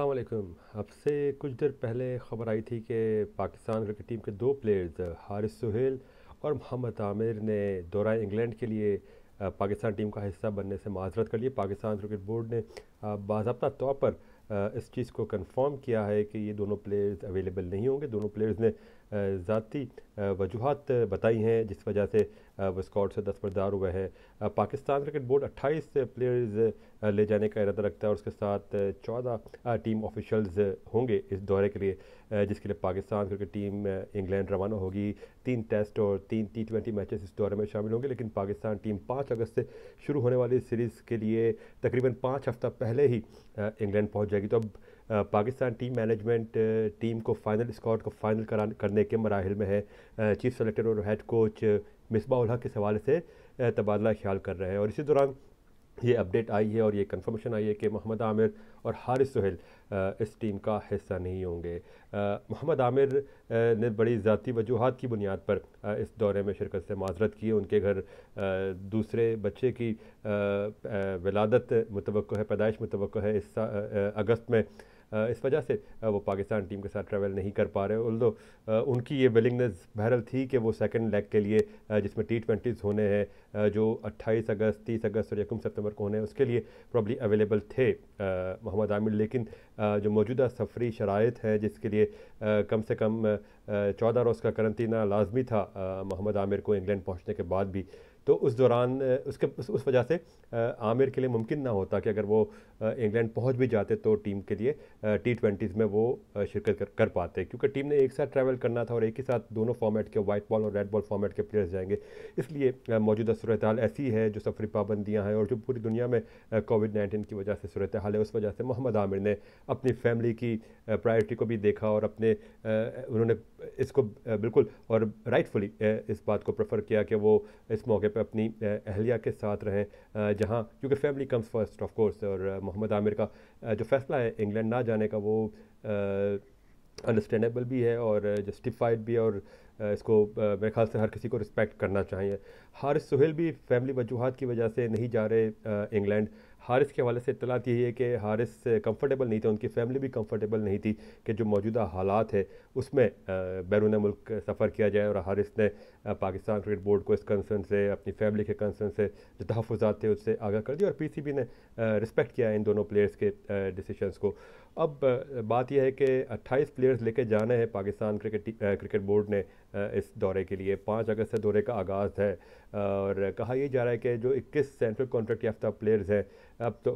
अब से कुछ देर पहले ख़बर आई थी कि पाकिस्तान क्रिकेट टीम के दो प्लेयर्स हारिस सुहेल और मोहम्मद आमिर ने दौरा इंग्लैंड के लिए पाकिस्तान टीम का हिस्सा बनने से माजरत कर लिए पाकिस्तान क्रिकेट बोर्ड ने बाबा तौर पर इस चीज़ को कंफर्म किया है कि ये दोनों प्लेयर्स अवेलेबल नहीं होंगे दोनों प्लेयर्स ने ज़ाती वजूहत बताई हैं जिस वजह से अब स्कॉट से दस बरदार हुआ है पाकिस्तान क्रिकेट बोर्ड 28 प्लेयर्स ले जाने का इरादा रखता है और उसके साथ 14 टीम ऑफिशल्स होंगे इस दौरे के लिए जिसके लिए पाकिस्तान क्रिकेट टीम इंग्लैंड रवाना होगी तीन टेस्ट और तीन टी ट्वेंटी मैचेस इस दौरे में शामिल होंगे लेकिन पाकिस्तान टीम पाँच अगस्त से शुरू होने वाली सीरीज़ के लिए तकरीबन पाँच हफ्ता पहले ही इंग्लैंड पहुँच जाएगी तो अब पाकिस्तान टीम मैनेजमेंट टीम को फाइनल स्कॉट को फाइनल करने के मराहल में है चीफ सेलेक्टर और हेड कोच मिसबा उल्हा के सवाले से तबादला ख्याल कर रहे हैं और इसी दौरान ये अपडेट आई है और ये कंफर्मेशन आई है कि मोहम्मद आमिर और हारिस सुहेल इस टीम का हिस्सा नहीं होंगे मोहम्मद आमिर ने बड़ी ज़ाती वजूहत की बुनियाद पर इस दौरे में शिरकत से माजरत की उनके घर दूसरे बच्चे की विलादत मुतव है पैदाइश मुतव है इस अगस्त में इस वजह से वो पाकिस्तान टीम के साथ ट्रैवल नहीं कर पा रहे दो उनकी ये विलिंगनेस बहरल थी कि वो सेकेंड लेग के लिए जिसमें टी ट्वेंटीज़ होने हैं जो अट्ठाईस अगस्त तीस अगस्त और यकम सितंबर को होने हैं उसके लिए प्रॉब्ली अवेलेबल थे मोहम्मद आमिर लेकिन जो मौजूदा सफरी शरात हैं जिसके लिए कम से कम चौदह रोज़ का करंतना लाजमी था मोहम्मद आमिर को इंग्लैंड पहुँचने के बाद भी तो उस दौरान उसके उस, वजह से आमिर के लिए मुमकिन ना होता कि अगर वो इंग्लैंड पहुंच भी जाते तो टीम के लिए टी ट्वेंटीज़ में वो शिरकत कर, कर पाते क्योंकि टीम ने एक साथ ट्रैवल करना था और एक ही साथ दोनों फॉर्मेट के वाइट बॉल और रेड बॉल फॉर्मेट के प्लेयर्स जाएंगे इसलिए मौजूदा सूरत हाल ऐसी है जो सफरी पाबंदियाँ हैं और जो पूरी दुनिया में कोविड नाइन्टीन की वजह से सूरत हाल है उस वजह से मोहम्मद आमिर ने अपनी फैमिली की प्रायोरिटी को भी देखा और अपने उन्होंने इसको बिल्कुल और राइटफुली इस बात को प्रेफर किया कि वो इस मौके पर पे अपनी अहलिया के साथ रहें जहाँ क्योंकि family comes first of course और मोहम्मद आमिर का जो फैसला है इंग्लैंड ना जाने का वो अंडरस्टैंडेबल भी है और जस्टिफाइड भी है और इसको मेरे ख्याल से हर किसी को रिस्पेक्ट करना चाहिए हारिस सुहेल भी फैमिली वजूहत की वजह से नहीं जा रहे इंग्लैंड हारिस के हवाले से इतलात यही है कि हारिस कंफर्टेबल नहीं थे उनकी फैमिली भी कंफर्टेबल नहीं थी कि जो मौजूदा हालात है उसमें बैरून मुल्क सफ़र किया जाए और हारिस ने पाकिस्तान क्रिकेट बोर्ड को इस कंसर्न से अपनी फैमिली के कंसर्न से जो तहफ़ात थे उससे आगाह कर दिया और पी ने रिस्पेक्ट किया इन दोनों प्लेयर्स के डिसीशंस को अब बात यह है कि 28 प्लेयर्स लेके जाने हैं पाकिस्तान क्रिकेट क्रिकेट बोर्ड ने इस दौरे के लिए पाँच अगस्त से दौरे का आगाज़ है और कहा यह जा रहा है कि जो 21 सेंट्रल कॉन्ट्रैक्ट याफ्ता प्लेयर्स हैं अब तो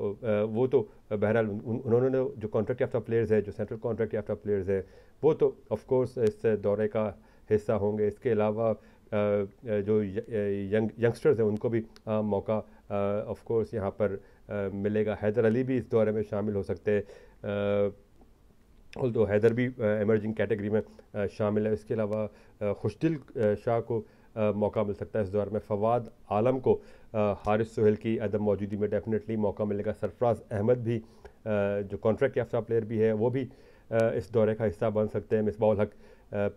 वो तो बहरहाल उन्होंने जो कॉन्ट्रैक्ट याफ्ता प्लेयर्स हैं जो सेंट्रल कॉन्ट्रैक्ट याफ्ता प्लेयर्स हैं वो तो ऑफकोर्स इस दौरे का हिस्सा होंगे इसके अलावा जो यंग यंगस्टर्स हैं उनको भी मौका ऑफ कोर्स यहाँ पर मिलेगा हैदर अली भी इस दौरे में शामिल हो सकते हैं तो हैदर भी एमर्जिंग कैटेगरी में शामिल है इसके अलावा खुशदिल शाह को आ, मौका मिल सकता है इस दौर में फवाद आलम को आ, हारिस सोहेल की अदम मौजूदगी में डेफिनेटली मौका मिलेगा सरफराज अहमद भी आ, जो कॉन्ट्रैक्ट याफ्ता प्लेयर भी है वो भी इस दौरे का हिस्सा बन सकते हैं मिसबाउल हक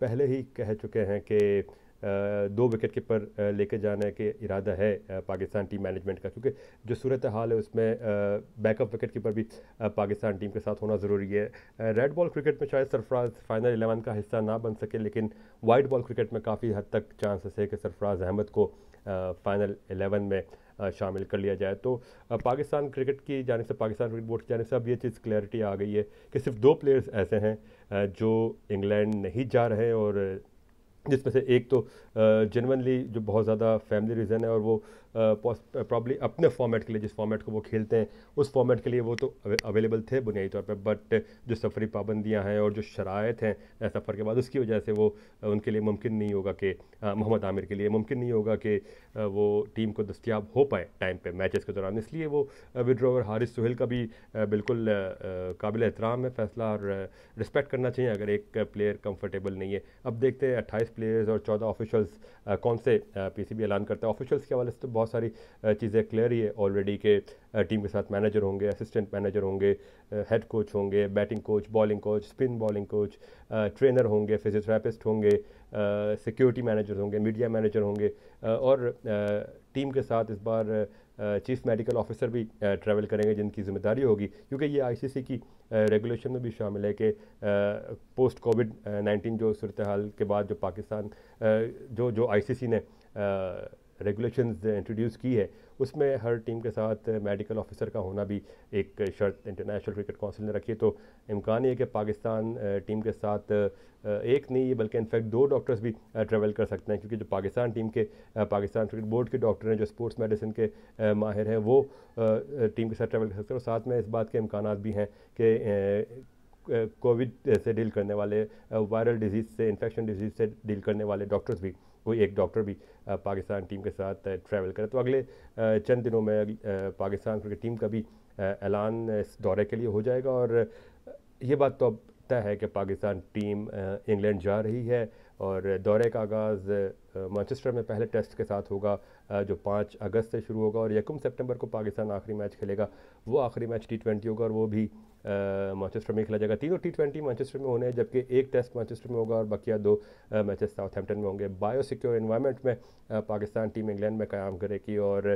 पहले ही कह चुके हैं कि दो विकेट कीपर लेके जाने के इरादा है पाकिस्तान टीम मैनेजमेंट का क्योंकि जो सूरत हाल है उसमें बैकअप विकेट कीपर भी पाकिस्तान टीम के साथ होना ज़रूरी है रेड बॉल क्रिकेट में शायद सरफराज फाइनल एलेवन का हिस्सा ना बन सके लेकिन वाइट बॉल क्रिकेट में काफ़ी हद तक चांसेस है कि सरफराज अहमद को फाइनल एलेवन में शामिल कर लिया जाए तो पाकिस्तान क्रिकेट की जानब से पाकिस्तान क्रिकेट बोर्ड की जानब से अब ये चीज़ क्लैरिटी आ गई है कि सिर्फ दो प्लेयर्स ऐसे हैं जो इंग्लैंड नहीं जा रहे और जिसमें से एक तो जनवनली जो बहुत ज़्यादा फैमिली रीज़न है और वो प्रॉब्ली अपने फॉर्मेट के लिए जिस फॉर्मेट को वो खेलते हैं उस फॉर्मेट के लिए वो तो अवेलेबल थे बुनियादी तौर पर बट जो सफरी पाबंदियां हैं और जो शरात हैं सफ़र के बाद उसकी वजह से वो उनके लिए मुमकिन नहीं होगा कि मोहम्मद आमिर के लिए मुमकिन नहीं होगा कि वो टीम को दस्तियाब हो पाए टाइम पर मैच के दौरान इसलिए वो विड्रोवर हारिस सुहेल का भी बिल्कुल काबिल एहतराम है फैसला और रिस्पेक्ट करना चाहिए अगर एक प्लेयर कम्फर्टेबल नहीं है अब देखते हैं अट्ठाईस प्लेयर्स और चौदह ऑफिशल्स कौन से पीसीबी ऐलान करता है ऑफिशल्स के हवाले से तो बहुत सारी चीज़ें क्लियर ही है ऑलरेडी के टीम के साथ मैनेजर होंगे असिस्टेंट मैनेजर होंगे हेड कोच होंगे batting coach bowling coach spin bowling coach trainer होंगे फिजियोथेरापिस्ट होंगे सिक्योरिटी मैनेजर होंगे मीडिया मैनेजर होंगे और टीम के साथ इस बार चीफ मेडिकल ऑफिसर भी ट्रैवल करेंगे जिनकी जिम्मेदारी होगी क्योंकि ये आईसीसी की रेगुलेशन में भी शामिल है कि पोस्ट कोविड नाइन्टीन जो सूरत हाल के बाद जो पाकिस्तान जो जो आईसीसी ने रेगुलेशन इंट्रोड्यूस uh, की है उसमें हर टीम के साथ मेडिकल uh, ऑफिसर का होना भी एक शर्त इंटरनेशनल क्रिकेट काउंसिल ने रखी है तो इम्कान ये कि पाकिस्तान uh, टीम के साथ एक नहीं बल्कि इनफैक्ट दो डॉक्टर्स भी ट्रेवल कर सकते हैं क्योंकि जो पाकिस्तान टीम के पाकिस्तान क्रिकेट बोर्ड के डॉक्टर हैं जो स्पोर्ट्स मेडिसिन के माहिर हैं वो टीम के साथ ट्रेवल कर सकते हैं और साथ में इस बात के इम्कान भी हैं कि कोविड से डील करने वाले वायरल डिजीज़ से इन्फेक्शन डिजीज़ से डील करने वाले डॉक्टर्स भी कोई एक डॉक्टर भी पाकिस्तान टीम के साथ ट्रैवल करे तो अगले चंद दिनों में पाकिस्तान क्रिकेट टीम का भी ऐलान इस दौरे के लिए हो जाएगा और ये बात तो अब तय है कि पाकिस्तान टीम इंग्लैंड जा रही है और दौरे का आगाज़ मानचेस्टर में पहले टेस्ट के साथ होगा जो पाँच अगस्त से शुरू होगा और यकम सितंबर को पाकिस्तान आखिरी मैच खेलेगा वो आखिरी मैच टी ट्वेंटी होगा और वो भी मानचेस्टर में खेला जाएगा तीनों टी ट्वेंटी मानचेस्टर में होने हैं जबकि एक टेस्ट मानचेस्टर में होगा और बाकिया दो मैचेस साउथहैम्पटन में होंगे बायोसिक्योर इन्वायरमेंट में पाकिस्तान टीम इंग्लैंड में क्याम करेगी और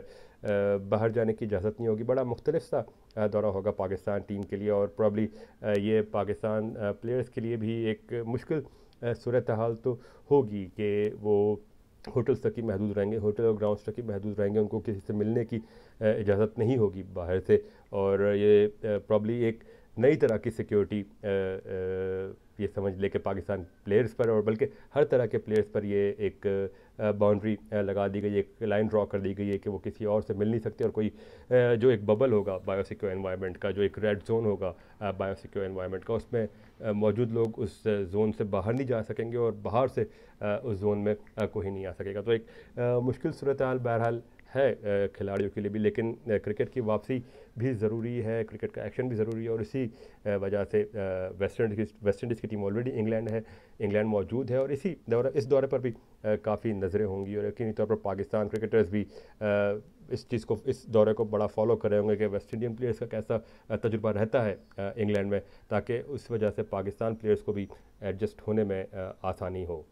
बाहर जाने की इजाज़त नहीं होगी बड़ा मुख्तलिफ सा दौरा होगा पाकिस्तान टीम के लिए और प्रॉब्ली ये पाकिस्तान प्लेयर्स के लिए भी एक मुश्किल सूरत हाल तो होगी कि वो होटल्स तक ही महदूद रहेंगे होटल और ग्राउंड्स तक ही महदूद रहेंगे उनको किसी से मिलने की इजाज़त नहीं होगी बाहर से और ये प्रॉब्ली एक नई तरह की सिक्योरिटी ये समझ ले कि पाकिस्तान प्लेयर्स पर और बल्कि हर तरह के प्लेयर्स पर ये एक बाउंड्री लगा दी गई एक लाइन ड्रॉ कर दी गई है कि वो किसी और से मिल नहीं सकते और कोई जो एक बबल होगा बायोसिक्योर इन्वायरमेंट का जो एक रेड जोन होगा बायोसिक्योर इन्वायरमेंट का उसमें मौजूद लोग उस जोन से बाहर नहीं जा सकेंगे और बाहर से उस जोन में कोई नहीं आ सकेगा तो एक मुश्किल सूरत हाल बहरहाल है खिलाड़ियों के लिए भी लेकिन क्रिकेट की वापसी भी ज़रूरी है क्रिकेट का एक्शन भी ज़रूरी है और इसी वजह से वेस्ट इंडीज़ वेस्ट इंडीज़ की टीम ऑलरेडी इंग्लैंड है इंग्लैंड मौजूद है और इसी दौरा इस दौरे पर भी काफ़ी नज़रें होंगी और यकीनी तौर पर पाकिस्तान क्रिकेटर्स भी इस चीज़ को इस दौरे को बड़ा फॉलो कर रहे होंगे कि वेस्ट इंडियन प्लेयर्स का कैसा तजुर्बा रहता है इंग्लैंड में ताकि उस वजह से पाकिस्तान प्लेयर्स को भी एडजस्ट होने में आसानी हो